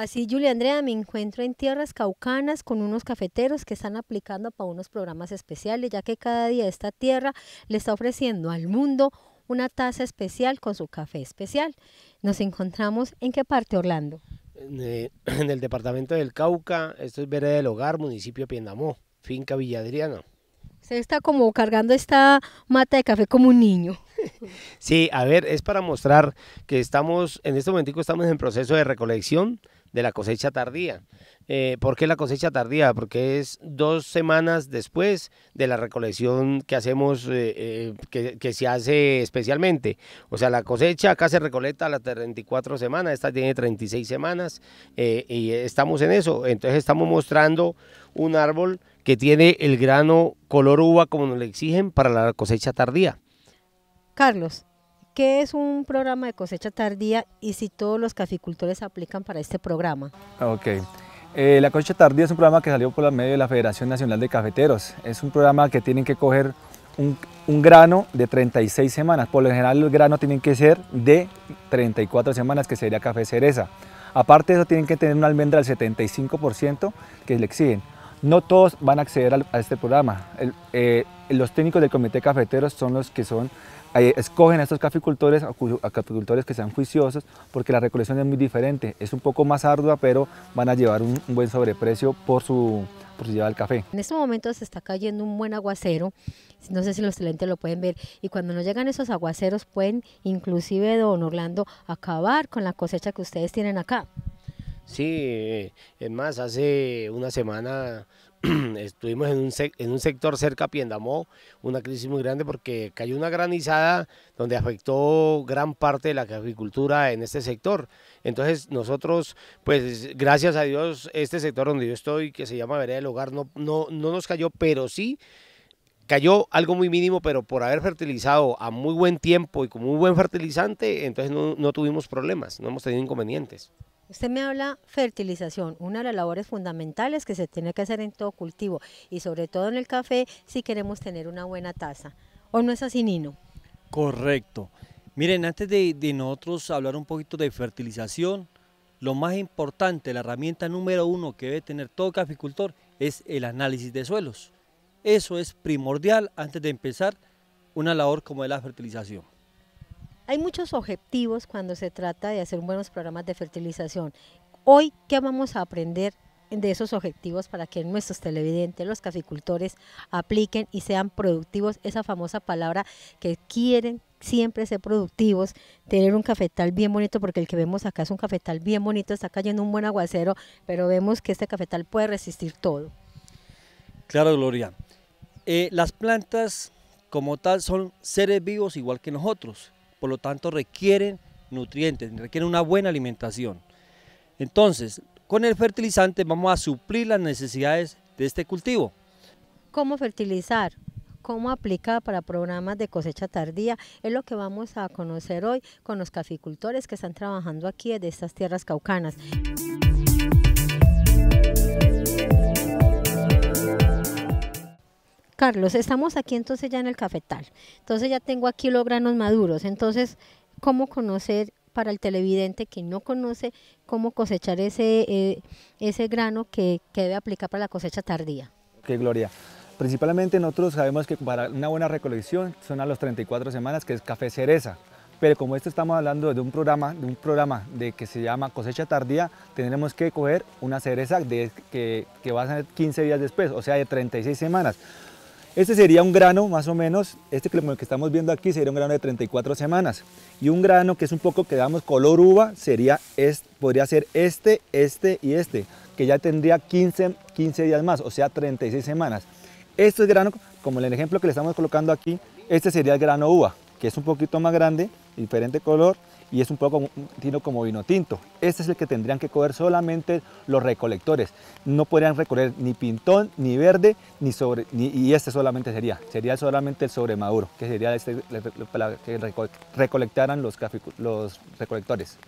Así, Julia Andrea, me encuentro en tierras caucanas con unos cafeteros que están aplicando para unos programas especiales, ya que cada día esta tierra le está ofreciendo al mundo una taza especial con su café especial. Nos encontramos en qué parte, Orlando? En, eh, el departamento del Cauca, esto es Vereda del Hogar, municipio de Piendamó, finca Villadriana. Se está como cargando esta mata de café como un niño. Sí, a ver, es para mostrar que estamos, en este momentico estamos en proceso de recolección de la cosecha tardía. Eh, ¿Por qué la cosecha tardía? Porque es dos semanas después de la recolección que hacemos, eh, eh, que, se hace especialmente. O sea, la cosecha acá se recolecta a las 34 semanas, esta tiene 36 semanas y estamos en eso. Entonces estamos mostrando un árbol que tiene el grano color uva como nos le exigen para la cosecha tardía. Carlos, ¿Qué es un programa de cosecha tardía y si todos los caficultores aplican para este programa? Ok. Eh, la cosecha tardía es un programa que salió por la medio de la Federación Nacional de Cafeteros. Es un programa que tienen que coger un, grano de 36 semanas. Por lo general el grano tienen que ser de 34 semanas, que sería café cereza. Aparte de eso tienen que tener una almendra del 75% que le exigen. No todos van a acceder a este programa. Eh, los técnicos del comité Cafeteros son los que son eh, escogen a estos caficultores, a caficultores que sean juiciosos, porque la recolección es muy diferente, es un poco más ardua, pero van a llevar un, buen sobreprecio por su, por lleva del café. En este momento se está cayendo un buen aguacero, no sé si los clientes lo pueden ver, y cuando no llegan esos aguaceros pueden inclusive, don Orlando, acabar con la cosecha que ustedes tienen acá. Sí, eh, es más, hace una semana estuvimos en un, en un sector cerca a Piendamó, una crisis muy grande porque cayó una granizada donde afectó gran parte de la agricultura en este sector. Entonces nosotros, pues gracias a Dios, este sector donde yo estoy, que se llama Vereda del Hogar, no, no, nos cayó, pero sí cayó algo muy mínimo, pero por haber fertilizado a muy buen tiempo y con muy buen fertilizante, entonces no tuvimos problemas, no hemos tenido inconvenientes. Usted me habla fertilización, una de las labores fundamentales que se tiene que hacer en todo cultivo y sobre todo en el café si queremos tener una buena taza. ¿O no es así, Nino? Correcto. Miren, antes de, de nosotros hablar un poquito de fertilización, lo más importante, la herramienta número uno que debe tener todo caficultor es el análisis de suelos. Eso es primordial antes de empezar una labor como es la fertilización. Hay muchos objetivos cuando se trata de hacer buenos programas de fertilización. Hoy, ¿qué vamos a aprender de esos objetivos para que nuestros televidentes, los caficultores, apliquen y sean productivos, esa famosa palabra que quieren siempre ser productivos, tener un cafetal bien bonito, porque el que vemos acá es un cafetal bien bonito, está cayendo un buen aguacero, pero vemos que este cafetal puede resistir todo. Claro, Gloria. Eh, las plantas como tal son seres vivos igual que nosotros por lo tanto requieren nutrientes, requieren una buena alimentación. Entonces, con el fertilizante vamos a suplir las necesidades de este cultivo. ¿Cómo fertilizar? cómo aplicar para programas de cosecha tardía es lo que vamos a conocer hoy con los caficultores que están trabajando aquí de estas tierras caucanas. Carlos, estamos aquí entonces ya en el cafetal, entonces ya tengo aquí los granos maduros, entonces, ¿cómo conocer para el televidente que no conoce cómo cosechar ese, eh, ese grano que, debe aplicar para la cosecha tardía? Qué gloria. Principalmente nosotros sabemos que para una buena recolección son a los 34 semanas, que es café cereza. Pero como esto estamos hablando de un programa, de un programa de que se llama cosecha tardía, tendremos que coger una cereza que, que va a ser 15 días después, o sea, de 36 semanas. Este sería un grano más o menos, este que, estamos viendo aquí sería un grano de 34 semanas. Y un grano que es un poco que damos color uva sería este, podría ser este, este y este, que ya tendría 15, 15 días más, o sea 36 semanas. Este es grano, como el ejemplo que le estamos colocando aquí, este sería el grano uva, que es un poquito más grande, diferente color, y es un poco como vino tinto. Este es el que tendrían que coger solamente los recolectores. No podrían recoger ni pintón, ni verde, ni sobre, y este solamente sería, sería solamente el sobremaduro, que sería este, que recolectaran los, los recolectores.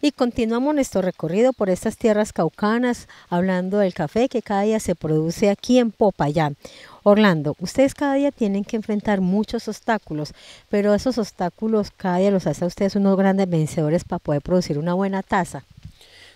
Y continuamos nuestro recorrido por estas tierras caucanas, hablando del café que cada día se produce aquí en Popayán. Orlando, ustedes cada día tienen que enfrentar muchos obstáculos, pero esos obstáculos cada día los hace a ustedes unos grandes vencedores para poder producir una buena taza.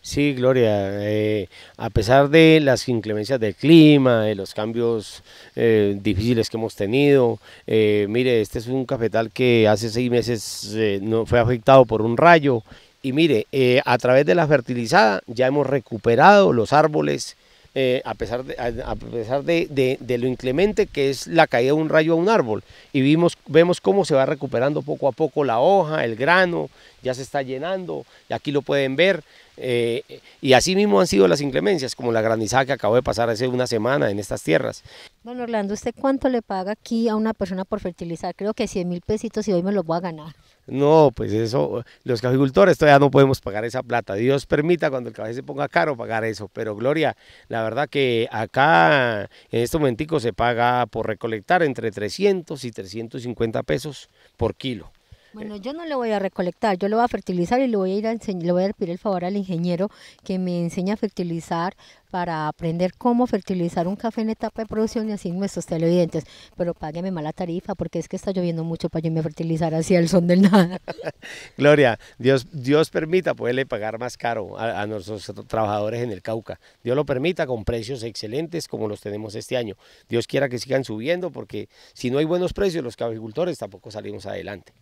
Sí, Gloria, eh, a pesar de las inclemencias del clima, de los cambios eh, difíciles que hemos tenido, eh, mire, este es un cafetal que hace seis meses no, fue afectado por un rayo y mire, eh, a través de la fertilizada ya hemos recuperado los árboles, eh, a pesar, de, a, pesar de, lo inclemente que es la caída de un rayo a un árbol. Y vimos, vemos cómo se va recuperando poco a poco la hoja, el grano, ya se está llenando, y aquí lo pueden ver. Eh, y así mismo han sido las inclemencias, como la granizada que acabó de pasar hace una semana en estas tierras. Don Orlando, ¿usted cuánto le paga aquí a una persona por fertilizar? Creo que 100 mil pesitos y hoy me lo voy a ganar. No, pues eso, los caficultores todavía no podemos pagar esa plata. Dios permita cuando el café se ponga caro pagar eso. Pero Gloria, la verdad que acá en estos momentico se paga por recolectar entre 300 y 350 pesos por kilo. Bueno, yo no le voy a recolectar, yo lo voy a fertilizar y le voy a ir a le voy a pedir el favor al ingeniero que me enseña a fertilizar para aprender cómo fertilizar un café en etapa de producción y así nuestros televidentes. Pero págueme mala tarifa porque es que está lloviendo mucho para yo me fertilizar así al son del nada. Gloria, Dios, Dios permita poderle pagar más caro a, nuestros trabajadores en el Cauca. Dios lo permita con precios excelentes como los tenemos este año. Dios quiera que sigan subiendo porque si no hay buenos precios los caficultores tampoco salimos adelante.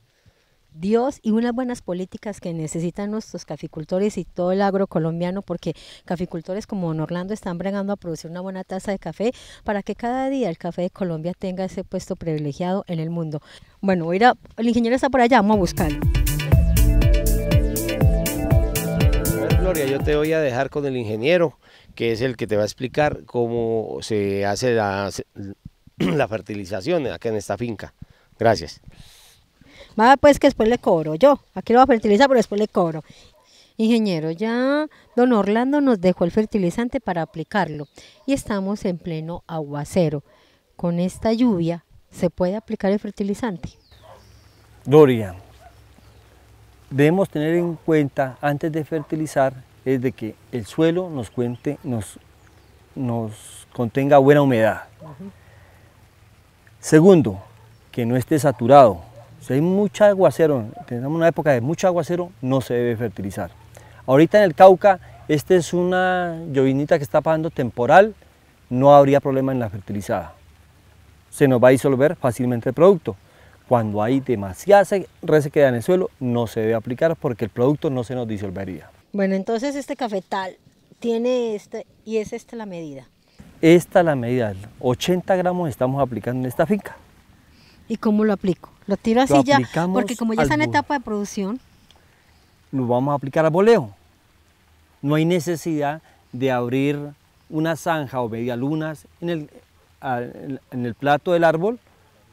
Dios y unas buenas políticas que necesitan nuestros caficultores y todo el agro colombiano, porque caficultores como Don Orlando están bregando a producir una buena taza de café para que cada día el café de Colombia tenga ese puesto privilegiado en el mundo. Bueno, mira, el ingeniero está por allá, vamos a buscarlo. Gloria, yo te voy a dejar con el ingeniero, que es el que te va a explicar cómo se hace la fertilización acá en esta finca. Gracias. Va pues que después le cobro yo. Aquí lo va a fertilizar, pero después le cobro. Ingeniero, ya don Orlando nos dejó el fertilizante para aplicarlo y estamos en pleno aguacero. Con esta lluvia, ¿se puede aplicar el fertilizante? Doria, debemos tener en cuenta antes de fertilizar es de que el suelo nos cuente, nos, nos contenga buena humedad. Segundo, que no esté saturado. Si hay mucho aguacero, tenemos una época de mucho aguacero, no se debe fertilizar. Ahorita en el Cauca, esta es una llovinita que está pasando temporal, no habría problema en la fertilizada. Se nos va a disolver fácilmente el producto. Cuando hay demasiada resequedad en el suelo, no se debe aplicar porque el producto no se nos disolvería. Bueno, entonces este cafetal tiene este y es esta la medida. Esta es la medida, 80 gramos estamos aplicando en esta finca. ¿Y cómo lo aplico? Lo tiro así ya, porque como ya está en etapa de producción. Lo vamos a aplicar al boleo. No hay necesidad de abrir una zanja o media en el, en el plato del árbol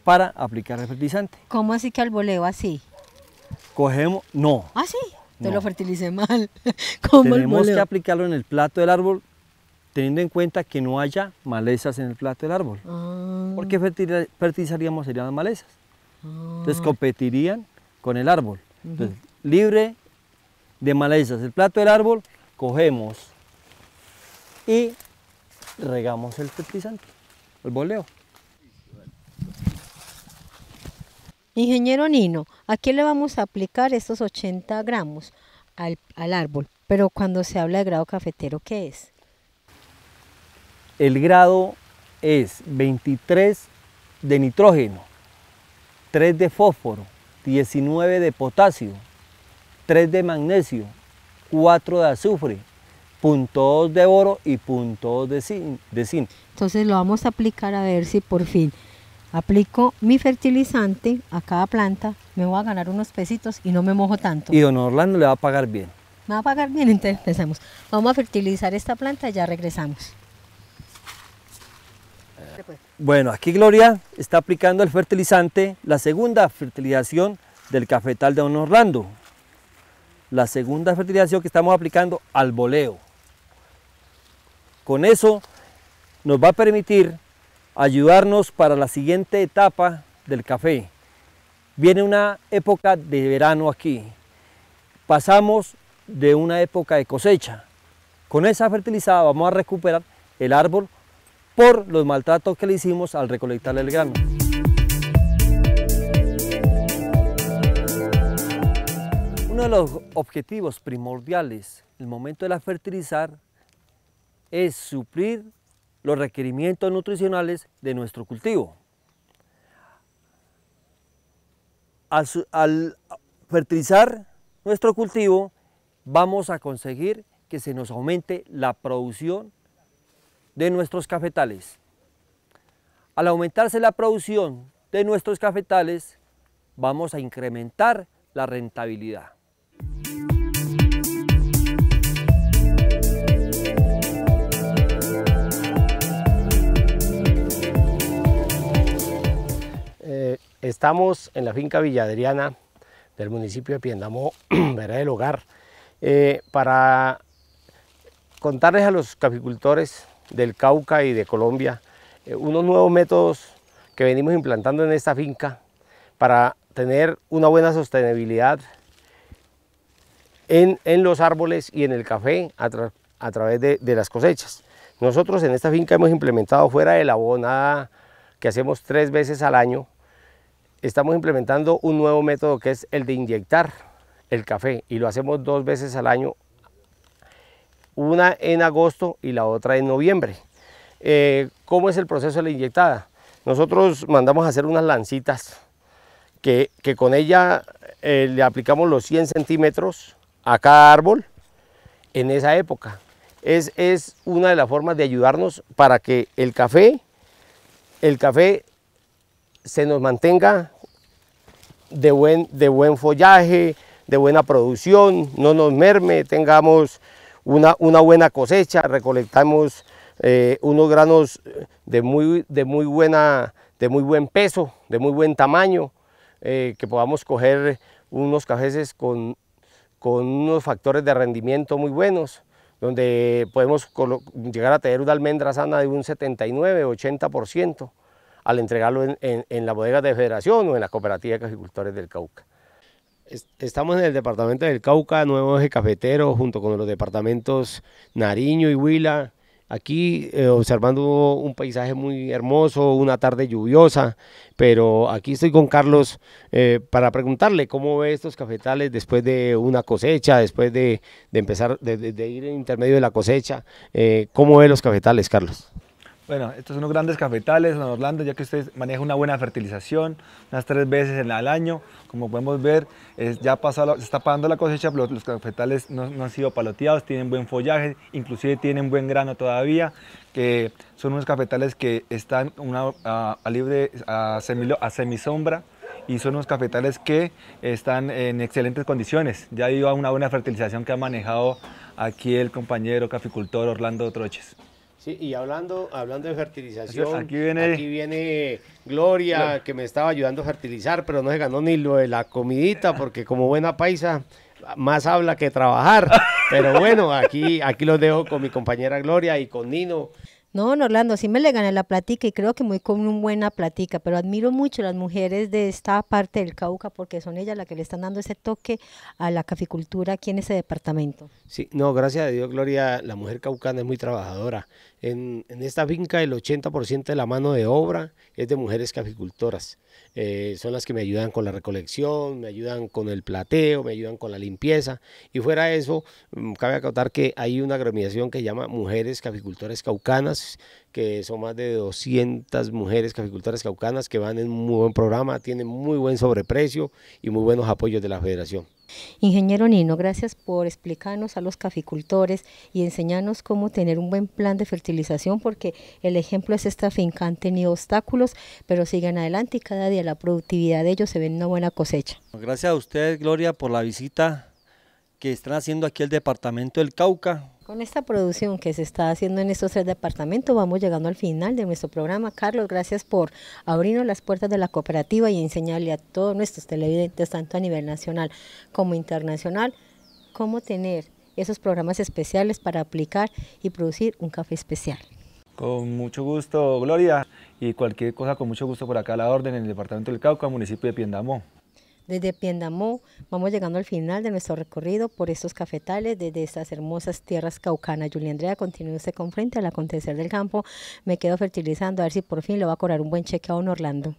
para aplicar el fertilizante. ¿Cómo así que al boleo así? Cogemos, no. Ah, sí, te lo fertilicé mal. Tenemos que aplicarlo en el plato del árbol teniendo en cuenta que no haya malezas en el plato del árbol. Ah. Porque fertilizaríamos serían malezas. Entonces competirían con el árbol. libre de malezas. El plato del árbol cogemos y regamos el fertilizante, el boleo. Ingeniero Nino, ¿a quién le vamos a aplicar estos 80 gramos al, al árbol? Pero cuando se habla de grado cafetero, ¿qué es? El grado es 23 de nitrógeno, 3 de fósforo, 19 de potasio, 3 de magnesio, 4 de azufre, .2 de oro y puntos de, zinc, de zinc. Entonces lo vamos a aplicar a ver si por fin aplico mi fertilizante a cada planta, me voy a ganar unos pesitos y no me mojo tanto. Y don Orlando le va a pagar bien. Me va a pagar bien, entonces empezamos. Vamos a fertilizar esta planta y ya regresamos. Este bueno, aquí Gloria está aplicando el fertilizante, la segunda fertilización del cafetal de Don Orlando. La segunda fertilización que estamos aplicando al boleo. Con eso nos va a permitir ayudarnos para la siguiente etapa del café. Viene una época de verano aquí. Pasamos de una época de cosecha. Con esa fertilizada vamos a recuperar el árbol por los maltratos que le hicimos al recolectar el grano. Uno de los objetivos primordiales en el momento de la fertilizar es suplir los requerimientos nutricionales de nuestro cultivo. Al, al, fertilizar nuestro cultivo vamos a conseguir que se nos aumente la producción de nuestros cafetales. Al aumentarse la producción de nuestros cafetales, vamos a incrementar la rentabilidad. Eh, estamos en la finca Villadriana del municipio de Piendamó, Verá el Hogar, eh, para contarles a los caficultores del Cauca y de Colombia, eh, unos nuevos métodos que venimos implantando en esta finca para tener una buena sostenibilidad en, los árboles y en el café a, través de, de, las cosechas. Nosotros en esta finca hemos implementado fuera de la abonada que hacemos tres veces al año, estamos implementando un nuevo método que es el de inyectar el café y lo hacemos dos veces al año una en agosto y la otra en noviembre. Eh, ¿Cómo es el proceso de la inyectada? Nosotros mandamos a hacer unas lancitas que, con ella eh, le aplicamos los 100 centímetros a cada árbol en esa época. Es, es una de las formas de ayudarnos para que el café, el café se nos mantenga de buen, de buen follaje, de buena producción, no nos merme, tengamos una, buena cosecha, recolectamos eh, unos granos eh, de muy, de, muy buena, de muy buen peso, de muy buen tamaño, eh, que podamos coger unos cafés con, con unos factores de rendimiento muy buenos, donde podemos llegar a tener una almendra sana de un 79-80% al entregarlo en, la bodega de federación o en la cooperativa de agricultores del Cauca. Estamos en el departamento del Cauca, Nuevo Eje Cafetero, junto con los departamentos Nariño y Huila. Aquí eh, observando un paisaje muy hermoso, una tarde lluviosa, pero aquí estoy con Carlos eh, para preguntarle cómo ve estos cafetales después de una cosecha, después de, empezar, de, ir en intermedio de la cosecha. Eh, ¿Cómo ve los cafetales, Carlos? Bueno, estos son unos grandes cafetales en Orlando, ya que usted maneja una buena fertilización, unas tres veces al año. Como podemos ver, es, ya pasado, se está pagando la cosecha, los cafetales no, han sido paloteados, tienen buen follaje, inclusive tienen buen grano todavía, que son unos cafetales que están a, libre, a, semi, semisombra, y son unos cafetales que están en excelentes condiciones. Ya ido a una buena fertilización que ha manejado aquí el compañero caficultor Orlando Troches. Sí, y hablando, hablando de fertilización, aquí viene, aquí viene Gloria, que me estaba ayudando a fertilizar, pero no se ganó ni lo de la comidita, porque como buena paisa, más habla que trabajar. Pero bueno, aquí, aquí los dejo con mi compañera Gloria y con Nino. No, no, Orlando, sí me le gané la platica y creo que muy con una buena platica, pero admiro mucho las mujeres de esta parte del Cauca porque son ellas las que le están dando ese toque a la caficultura aquí en ese departamento. Sí, no, gracias a Dios, Gloria, la mujer caucana es muy trabajadora en, esta finca el 80% de la mano de obra es de mujeres caficultoras. Eh, son las que me ayudan con la recolección, me ayudan con el plateo, me ayudan con la limpieza. Y fuera de eso, mm, cabe acotar que hay una agremiación que se llama Mujeres Caficultoras Caucanas, que son más de 200 mujeres caficultoras caucanas que van en un muy buen programa, tienen muy buen sobreprecio y muy buenos apoyos de la federación. Ingeniero Nino, gracias por explicarnos a los caficultores y enseñarnos cómo tener un buen plan de fertilización, porque el ejemplo es esta finca, han tenido obstáculos, pero siguen adelante y cada día la productividad de ellos se ve en una buena cosecha. Gracias a usted, Gloria, por la visita que están haciendo aquí el departamento del Cauca, con esta producción que se está haciendo en estos tres departamentos vamos llegando al final de nuestro programa. Carlos, gracias por abrirnos las puertas de la cooperativa y enseñarle a todos nuestros televidentes, tanto a nivel nacional como internacional, cómo tener esos programas especiales para aplicar y producir un café especial. Con mucho gusto, Gloria, y cualquier cosa con mucho gusto por acá a la orden en el departamento del Cauca, municipio de Piendamó. Desde Piendamó vamos llegando al final de nuestro recorrido por estos cafetales, desde estas hermosas tierras caucanas. Juli Andrea, continúe usted con frente al acontecer del campo. Me quedo fertilizando a ver si por fin le va a cobrar un buen cheque a un Orlando.